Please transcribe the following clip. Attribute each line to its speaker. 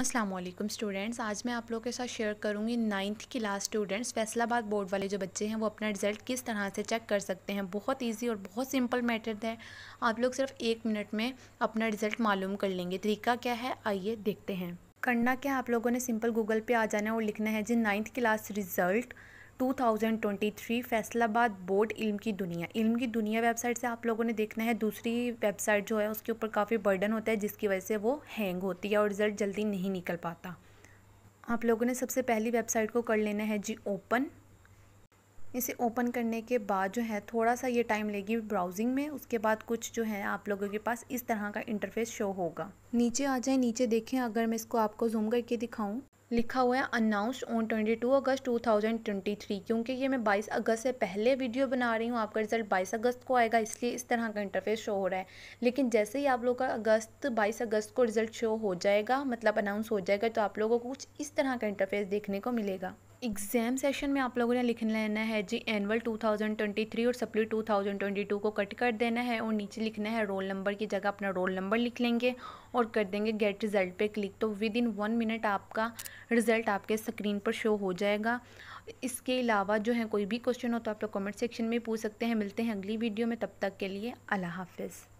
Speaker 1: Aslam students आज मैं आप लोगों के साथ शेयर करूंगी ninth class students Faisalabad board वाले जो बच्चे हैं वो अपना रिज़ल्ट किस तरह से चेक कर सकते हैं बहुत इजी और बहुत सिंपल मेथड है आप लोग सिर्फ एक मिनट में अपना रिज़ल्ट मालूम कर लेंगे तरीका क्या है आइए देखते हैं करना क्या आप लोगों ने सिंपल गूगल पे आ जाना है और लिखना है जी ninth class result 2023 Faisalabad board इल्म की दुनिया इल्म की दुनिया वेबसाइट से आप लोगों ने देखना है दूसरी वेबसाइट जो है उसके ऊपर काफ़ी बर्डन होता है जिसकी वजह से वो हैंग होती है और रिज़ल्ट जल्दी नहीं निकल पाता आप लोगों ने सबसे पहली वेबसाइट को कर लेना है जी ओपन इसे ओपन करने के बाद जो है थोड़ा सा ये टाइम लेगी ब्राउजिंग में उसके बाद कुछ जो है आप लोगों के पास इस तरह का इंटरफेस शो होगा नीचे आ जाए नीचे देखें अगर मैं इसको आपको जूम करके दिखाऊं लिखा हुआ है announce on twenty two August two thousand twenty three क्योंकि ये मैं बाईस अगस्त से पहले वीडियो बना रही हूँ आपका रिजल्ट बाईस अगस्त को आएगा इसलिए इस तरह का इंटरफेस शो हो रहा है लेकिन जैसे ही आप लोग का अगस्त बाईस अगस्त को रिजल्ट शो हो जाएगा मतलब अनाउंस हो जाएगा तो आप लोगों को कुछ इस तरह का इंटरफेस देखने को मिलेगा एग्जाम सेशन में आप लोगों ने लिख लेना है जी एनअल 2023 और सप्ली 2022 को कट कर देना है और नीचे लिखना है रोल नंबर की जगह अपना रोल नंबर लिख लेंगे और कर देंगे गेट रिज़ल्ट पे क्लिक तो विद इन वन मिनट आपका रिज़ल्ट आपके स्क्रीन पर शो हो जाएगा इसके अलावा जो है कोई भी क्वेश्चन हो तो आप लोग कमेंट सेक्शन में पूछ सकते हैं मिलते हैं अगली वीडियो में तब तक के लिए अल्लाह हाफिज़